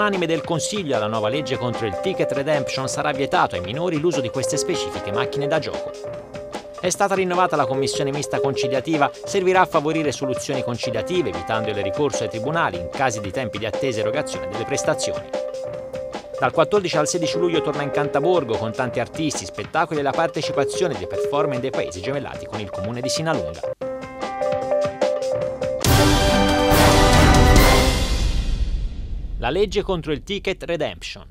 unanime del Consiglio alla nuova legge contro il ticket redemption sarà vietato ai minori l'uso di queste specifiche macchine da gioco. È stata rinnovata la commissione mista conciliativa, servirà a favorire soluzioni conciliative evitando il ricorso ai tribunali in casi di tempi di attesa e erogazione delle prestazioni. Dal 14 al 16 luglio torna in Cantaborgo con tanti artisti, spettacoli e la partecipazione di performance dei paesi gemellati con il comune di Sinalunga. La legge contro il ticket redemption.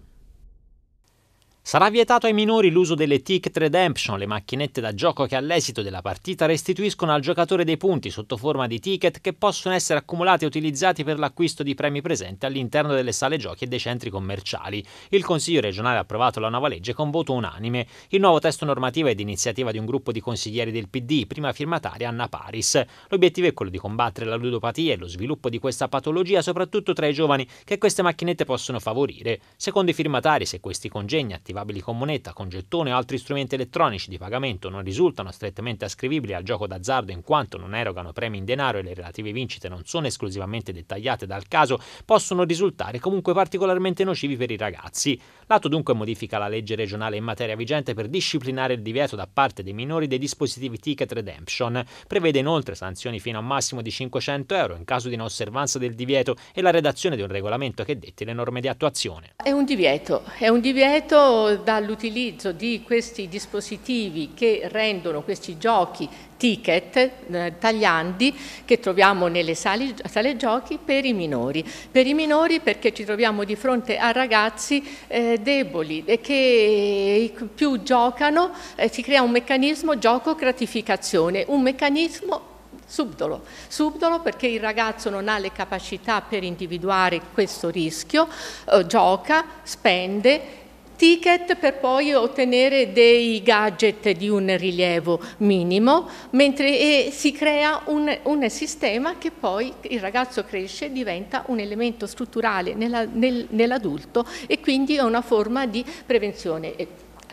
Sarà vietato ai minori l'uso delle Ticket Redemption, le macchinette da gioco che all'esito della partita restituiscono al giocatore dei punti sotto forma di ticket che possono essere accumulati e utilizzati per l'acquisto di premi presenti all'interno delle sale giochi e dei centri commerciali. Il Consiglio regionale ha approvato la nuova legge con voto unanime. Il nuovo testo normativo è d'iniziativa di un gruppo di consiglieri del PD, prima firmataria Anna Paris. L'obiettivo è quello di combattere la ludopatia e lo sviluppo di questa patologia soprattutto tra i giovani che queste macchinette possono favorire. Secondo i firmatari, se questi congegni attivati attivabili con moneta, con gettone o altri strumenti elettronici di pagamento non risultano strettamente ascrivibili al gioco d'azzardo in quanto non erogano premi in denaro e le relative vincite non sono esclusivamente dettagliate dal caso, possono risultare comunque particolarmente nocivi per i ragazzi. Lato dunque modifica la legge regionale in materia vigente per disciplinare il divieto da parte dei minori dei dispositivi ticket redemption. Prevede inoltre sanzioni fino a un massimo di 500 euro in caso di non osservanza del divieto e la redazione di un regolamento che detti le norme di attuazione. È un divieto, è un divieto dall'utilizzo di questi dispositivi che rendono questi giochi ticket eh, tagliandi che troviamo nelle sale, sale, giochi per i minori. Per i minori perché ci troviamo di fronte a ragazzi eh, deboli e che eh, più giocano eh, si crea un meccanismo gioco-gratificazione, un meccanismo Subdolo. subdolo. perché il ragazzo non ha le capacità per individuare questo rischio, eh, gioca, spende ticket per poi ottenere dei gadget di un rilievo minimo, mentre eh, si crea un, un sistema che poi il ragazzo cresce, e diventa un elemento strutturale nell'adulto e quindi è una forma di prevenzione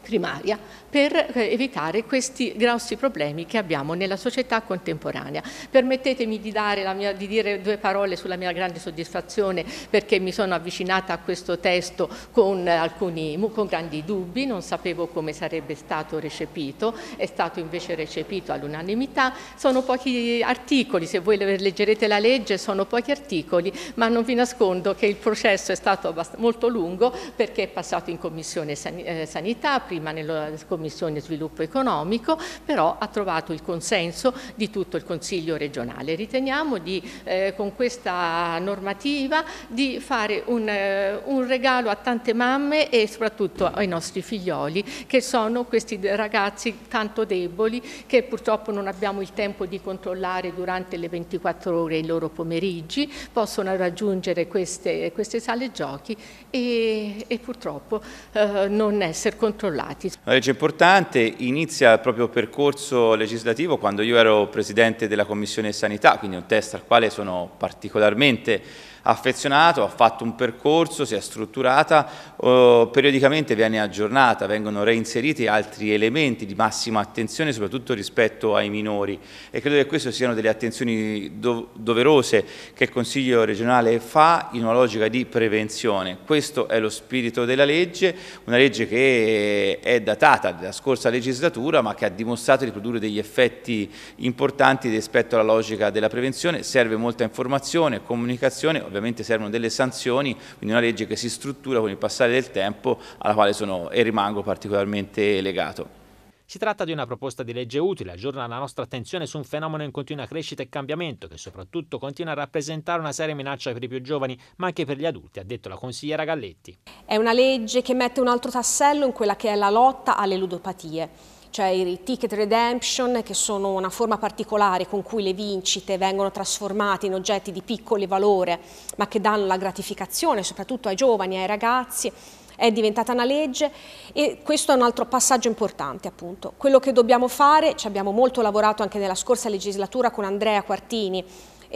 primaria per eh, evitare questi grossi problemi che abbiamo nella società contemporanea. Permettetemi di, mia, di dire due parole sulla mia grande soddisfazione perché mi sono avvicinata a questo testo con alcuni con grandi dubbi, non sapevo come sarebbe stato recepito, è stato invece recepito all'unanimità, sono pochi articoli, se voi leggerete la legge sono pochi articoli, ma non vi nascondo che il processo è stato molto lungo perché è passato in commissione eh, sanità, prima nella Commissione Sviluppo Economico, però ha trovato il consenso di tutto il Consiglio regionale. Riteniamo di, eh, con questa normativa di fare un, eh, un regalo a tante mamme e soprattutto ai nostri figlioli che sono questi ragazzi tanto deboli che purtroppo non abbiamo il tempo di controllare durante le 24 ore i loro pomeriggi, possono raggiungere queste, queste sale giochi e, e purtroppo eh, non essere controllati deputati. La legge importante inizia il proprio percorso legislativo quando io ero presidente della Commissione Sanità, quindi un test al quale sono particolarmente affezionato, ha fatto un percorso, si è strutturata, eh, periodicamente viene aggiornata, vengono reinseriti altri elementi di massima attenzione, soprattutto rispetto ai minori e credo che queste siano delle attenzioni do doverose che il Consiglio regionale fa in una logica di prevenzione. Questo è lo spirito della legge, una legge che è datata dalla scorsa legislatura ma che ha dimostrato di produrre degli effetti importanti rispetto alla logica della prevenzione, serve molta informazione, comunicazione, ovviamente ovviamente servono delle sanzioni, quindi una legge che si struttura con il passare del tempo alla quale sono e rimango particolarmente legato. Si tratta di una proposta di legge utile, aggiorna la nostra attenzione su un fenomeno in continua crescita e cambiamento che soprattutto continua a rappresentare una seria minaccia per i più giovani, ma anche per gli adulti, ha detto la consigliera Galletti. È una legge che mette un altro tassello in quella che è la lotta alle ludopatie cioè i ticket redemption che sono una forma particolare con cui le vincite vengono trasformate in oggetti di piccolo valore ma che danno la gratificazione soprattutto ai giovani, e ai ragazzi, è diventata una legge e questo è un altro passaggio importante appunto. Quello che dobbiamo fare, ci abbiamo molto lavorato anche nella scorsa legislatura con Andrea Quartini,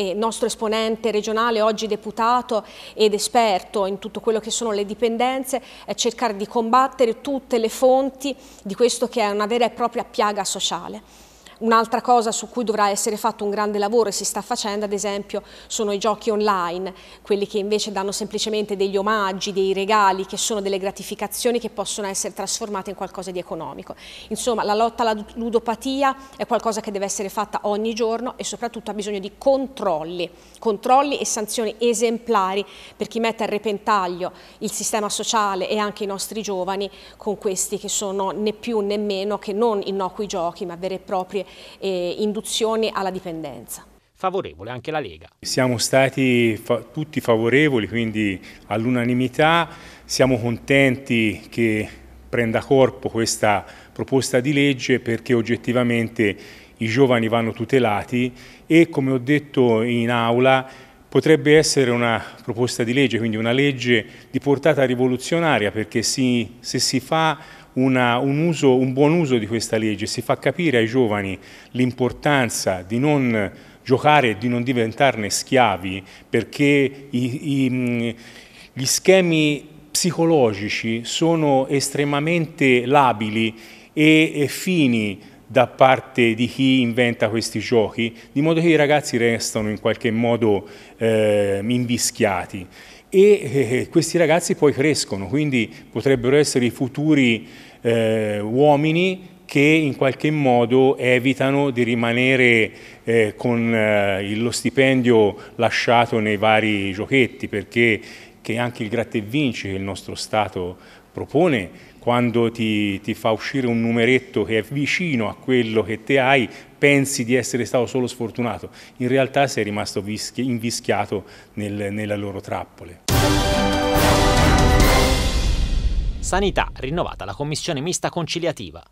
eh, nostro esponente regionale, oggi deputato ed esperto in tutto quello che sono le dipendenze, è cercare di combattere tutte le fonti di questo che è una vera e propria piaga sociale. Un'altra cosa su cui dovrà essere fatto un grande lavoro e si sta facendo ad esempio sono i giochi online, quelli che invece danno semplicemente degli omaggi, dei regali, che sono delle gratificazioni che possono essere trasformate in qualcosa di economico. Insomma la lotta alla ludopatia è qualcosa che deve essere fatta ogni giorno e soprattutto ha bisogno di controlli, controlli e sanzioni esemplari per chi mette a repentaglio il sistema sociale e anche i nostri giovani con questi che sono né più né meno che non innocui giochi ma vere e proprie eh, induzione alla dipendenza. Favorevole anche la Lega. Siamo stati fa tutti favorevoli, quindi all'unanimità, siamo contenti che prenda corpo questa proposta di legge perché oggettivamente i giovani vanno tutelati e come ho detto in aula potrebbe essere una proposta di legge, quindi una legge di portata rivoluzionaria perché si, se si fa una, un, uso, un buon uso di questa legge, si fa capire ai giovani l'importanza di non giocare e di non diventarne schiavi perché i, i, mm, gli schemi psicologici sono estremamente labili e, e fini da parte di chi inventa questi giochi, di modo che i ragazzi restano in qualche modo eh, invischiati e eh, eh, questi ragazzi poi crescono, quindi potrebbero essere i futuri eh, uomini che in qualche modo evitano di rimanere eh, con eh, lo stipendio lasciato nei vari giochetti, perché anche il gratta e vinci che il nostro Stato propone quando ti, ti, fa uscire un numeretto che è vicino a quello che te hai, pensi di essere stato solo sfortunato, in realtà sei rimasto vischi, invischiato nel, nelle loro trappole. Sanità, rinnovata la commissione mista conciliativa.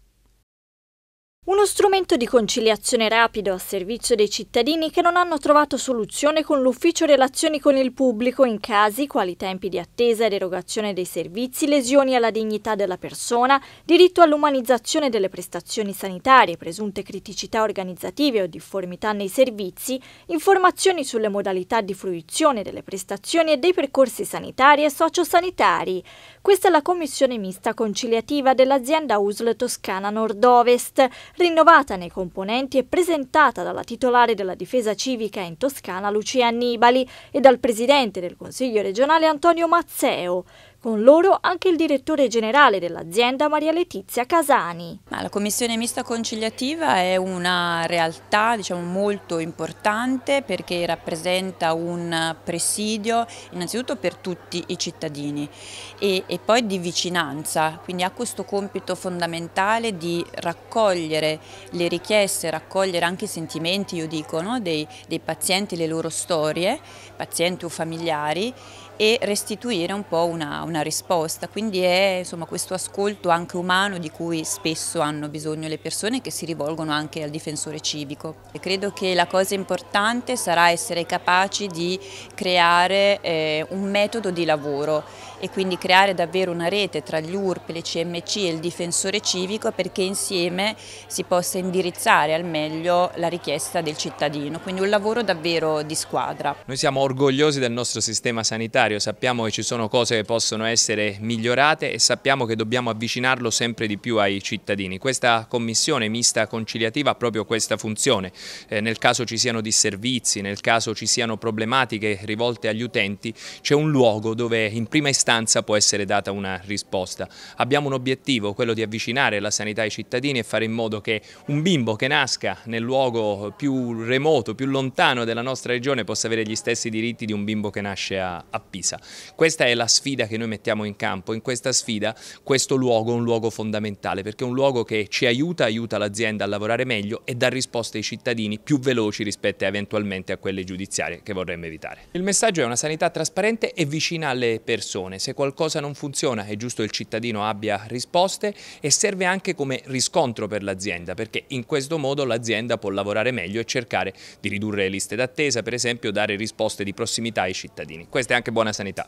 Uno strumento di conciliazione rapido a servizio dei cittadini che non hanno trovato soluzione con l'ufficio relazioni con il pubblico in casi quali tempi di attesa ed erogazione dei servizi, lesioni alla dignità della persona, diritto all'umanizzazione delle prestazioni sanitarie, presunte criticità organizzative o difformità nei servizi, informazioni sulle modalità di fruizione delle prestazioni e dei percorsi sanitari e sociosanitari. Questa è la commissione mista conciliativa dell'azienda USL Toscana Nord-Ovest rinnovata nei componenti e presentata dalla titolare della difesa civica in Toscana Lucia Annibali e dal presidente del Consiglio regionale Antonio Mazzeo. Con loro anche il direttore generale dell'azienda Maria Letizia Casani. La commissione mista conciliativa è una realtà diciamo, molto importante perché rappresenta un presidio innanzitutto per tutti i cittadini e, e poi di vicinanza, quindi ha questo compito fondamentale di raccogliere le richieste, raccogliere anche i sentimenti, io dico, no? dei, dei pazienti, le loro storie, pazienti o familiari e restituire un po' una, una risposta, quindi è insomma, questo ascolto anche umano di cui spesso hanno bisogno le persone che si rivolgono anche al difensore civico. E credo che la cosa importante sarà essere capaci di creare eh, un metodo di lavoro e quindi creare davvero una rete tra gli URP, le CMC e il difensore civico perché insieme si possa indirizzare al meglio la richiesta del cittadino, quindi un lavoro davvero di squadra. Noi siamo orgogliosi del nostro sistema sanitario necessario, sappiamo che ci sono cose che possono essere migliorate e sappiamo che dobbiamo avvicinarlo sempre di più ai cittadini. Questa commissione mista conciliativa ha proprio questa funzione, eh, nel caso ci siano disservizi, nel caso ci siano problematiche rivolte agli utenti, c'è un luogo dove in prima istanza può essere data una risposta. Abbiamo un obiettivo, quello di avvicinare la sanità ai cittadini e fare in modo che un bimbo che nasca nel luogo più remoto, più lontano della nostra regione possa avere gli stessi diritti di un bimbo che nasce a, a Pisa. Pisa. Questa è la sfida che noi mettiamo in campo, in questa sfida questo luogo è un luogo fondamentale perché è un luogo che ci aiuta, aiuta l'azienda a lavorare meglio e dà risposte ai cittadini più veloci rispetto eventualmente a quelle giudiziarie che vorremmo evitare. Il messaggio è una sanità trasparente e vicina alle persone, se qualcosa non funziona è giusto il cittadino abbia risposte e serve anche come riscontro per l'azienda perché in questo modo l'azienda può lavorare meglio e cercare di ridurre le liste d'attesa, per esempio dare risposte di prossimità ai cittadini. Questa è anche buona buona sanità.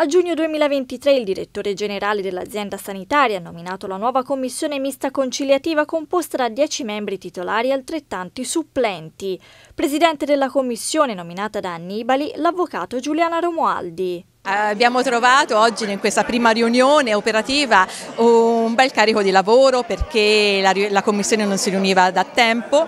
A giugno 2023 il direttore generale dell'azienda sanitaria ha nominato la nuova commissione mista conciliativa composta da 10 membri titolari e altrettanti supplenti. Presidente della commissione nominata da Annibali, l'avvocato Giuliana Romualdi. Eh, abbiamo trovato oggi in questa prima riunione operativa un bel carico di lavoro perché la, la Commissione non si riuniva da tempo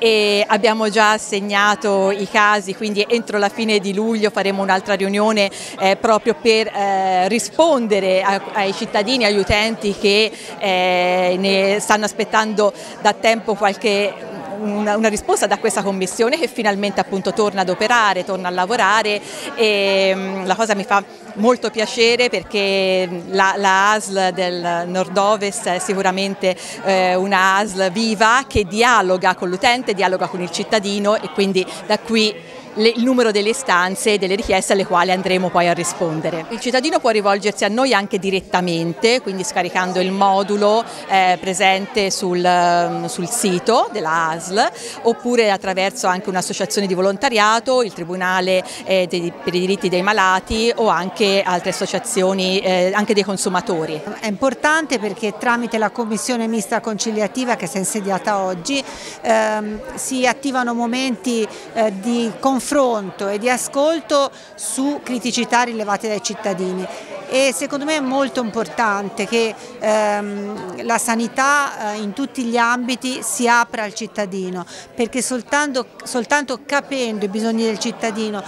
e abbiamo già assegnato i casi, quindi entro la fine di luglio faremo un'altra riunione eh, proprio per eh, rispondere a, ai cittadini, agli utenti che eh, ne stanno aspettando da tempo qualche una, una, risposta da questa commissione che finalmente appunto torna ad operare, torna a lavorare e ehm, la cosa mi fa molto piacere perché la, la ASL del nord-ovest è sicuramente eh, una ASL viva che dialoga con l'utente, dialoga con il cittadino e quindi da qui le, il numero delle istanze e delle richieste alle quali andremo poi a rispondere. Il cittadino può rivolgersi a noi anche direttamente, quindi scaricando il modulo eh, presente sul, ehm, sul sito ASL, oppure attraverso anche un'associazione di volontariato, il Tribunale eh, dei, per i diritti dei malati o anche altre associazioni, eh, anche dei consumatori. È importante perché tramite la commissione mista conciliativa che si è insediata oggi ehm, si attivano momenti eh, di confronto confronto e di ascolto su criticità rilevate dai cittadini e secondo me è molto importante che ehm, la sanità eh, in tutti gli ambiti si apra al cittadino perché soltanto, soltanto capendo i bisogni del cittadino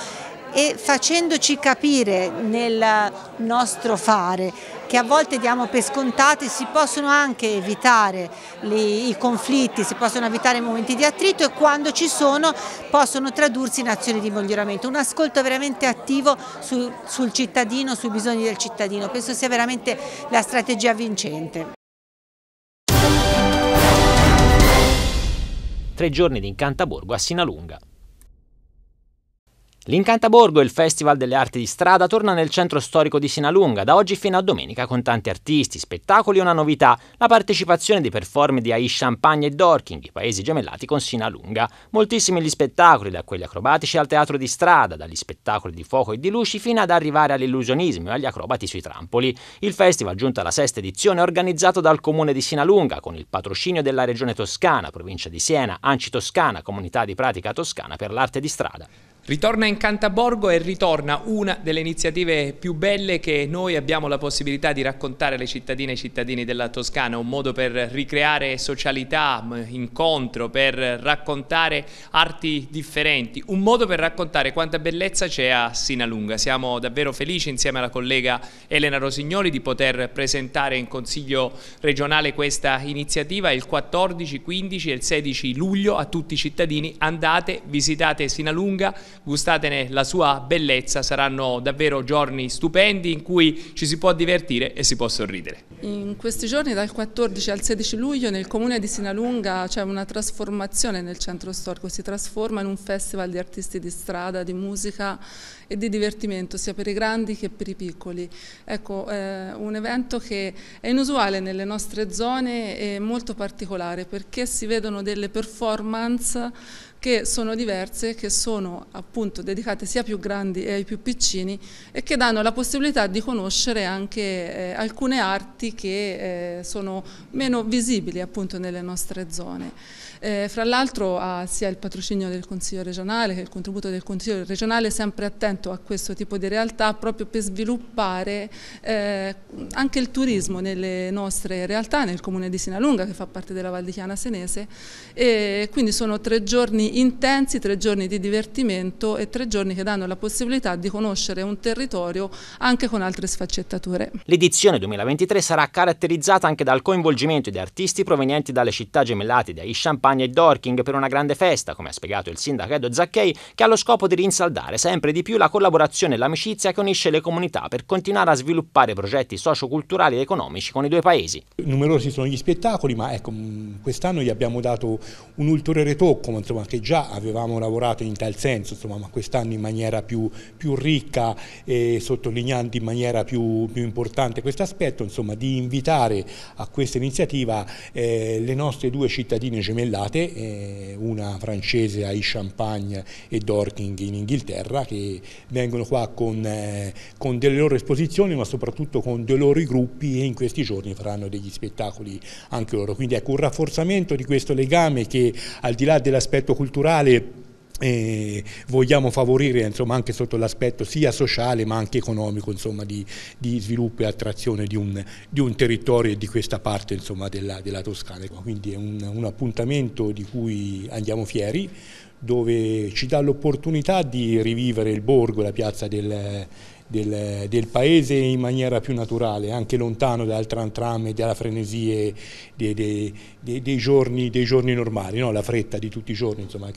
e facendoci capire nel nostro fare che a volte diamo per scontati, si possono anche evitare li, i conflitti, si possono evitare i momenti di attrito e quando ci sono possono tradursi in azioni di miglioramento. Un ascolto veramente attivo su, sul cittadino, sui bisogni del cittadino, penso sia veramente la strategia vincente. Tre giorni di incantaborgo a Sinalunga. L'Incantaborgo, il Festival delle Arti di Strada, torna nel centro storico di Sinalunga da oggi fino a domenica con tanti artisti, spettacoli e una novità, la partecipazione dei performer di Aish Champagne e Dorking, i paesi gemellati con Sinalunga. Moltissimi gli spettacoli, da quelli acrobatici al teatro di strada, dagli spettacoli di fuoco e di luci fino ad arrivare all'illusionismo e agli acrobati sui trampoli. Il festival, giunto alla sesta edizione, è organizzato dal comune di Sinalunga con il patrocinio della regione toscana, provincia di Siena, Anci Toscana, comunità di pratica toscana per l'arte di strada. Ritorna in Cantaborgo e ritorna una delle iniziative più belle che noi abbiamo la possibilità di raccontare alle cittadine e ai cittadini della Toscana, un modo per ricreare socialità, incontro, per raccontare arti differenti, un modo per raccontare quanta bellezza c'è a Sinalunga. Siamo davvero felici insieme alla collega Elena Rosignoli di poter presentare in Consiglio regionale questa iniziativa il 14, 15 e il 16 luglio a tutti i cittadini. Andate, visitate Sinalunga gustatene la sua bellezza, saranno davvero giorni stupendi in cui ci si può divertire e si può sorridere. In questi giorni dal 14 al 16 luglio nel comune di Sinalunga c'è una trasformazione nel centro storico, si trasforma in un festival di artisti di strada, di musica e di divertimento sia per i grandi che per i piccoli. Ecco, eh, un evento che è inusuale nelle nostre zone e molto particolare perché si vedono delle performance che sono diverse, che sono appunto dedicate sia ai più grandi e ai più piccini e che danno la possibilità di conoscere anche eh, alcune arti che eh, sono meno visibili appunto nelle nostre zone. Eh, fra l'altro ha sia il patrocinio del Consiglio regionale che il contributo del Consiglio regionale sempre attento a questo tipo di realtà proprio per sviluppare eh, anche il turismo nelle nostre realtà, nel comune di Sinalunga che fa parte della Val di Chiana Senese e quindi sono tre giorni intensi, tre giorni di divertimento e tre giorni che danno la possibilità di conoscere un territorio anche con altre sfaccettature. L'edizione 2023 sarà caratterizzata anche dal coinvolgimento di artisti provenienti dalle città gemellate da Champagne e Dorking per una grande festa, come ha spiegato il sindaco Edo Zacchei, che ha lo scopo di rinsaldare sempre di più la collaborazione e l'amicizia che unisce le comunità per continuare a sviluppare progetti socioculturali ed economici con i due paesi. Numerosi sono gli spettacoli, ma ecco, mm, quest'anno gli abbiamo dato un ulteriore tocco, ma insomma, che già avevamo lavorato in tal senso, insomma, ma quest'anno in maniera più, più, ricca e sottolineando in maniera più, più importante questo aspetto, insomma, di invitare a questa iniziativa eh, le nostre due cittadine gemellate, eh, una francese a Champagne e Dorking in Inghilterra, che vengono qua con, eh, con delle loro esposizioni, ma soprattutto con dei loro gruppi e in questi giorni faranno degli spettacoli anche loro. Quindi ecco un rafforzamento di questo legame che al di là dell'aspetto culturale culturale eh, vogliamo favorire insomma, anche sotto l'aspetto sia sociale ma anche economico insomma, di, di, sviluppo e attrazione di un, di un, territorio e di questa parte insomma, della, della, Toscana. Ecco, quindi è un, un appuntamento di cui andiamo fieri dove ci dà l'opportunità di rivivere il borgo, la piazza del, del, del, paese in maniera più naturale, anche lontano dal tram tram e dalla frenesia dei, dei, dei, dei giorni, giorni, normali, no? la fretta di tutti i giorni, insomma,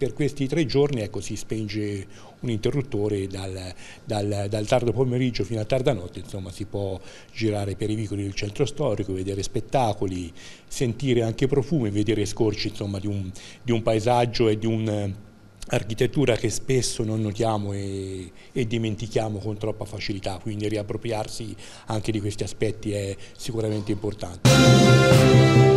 per questi tre giorni ecco, si spenge un interruttore dal, dal, dal, tardo pomeriggio fino a tarda notte, insomma si può girare per i vicoli del centro storico, vedere spettacoli, sentire anche profumi, vedere scorci insomma, di, un, di un paesaggio e di un architettura che spesso non notiamo e, e, dimentichiamo con troppa facilità, quindi riappropriarsi anche di questi aspetti è sicuramente importante.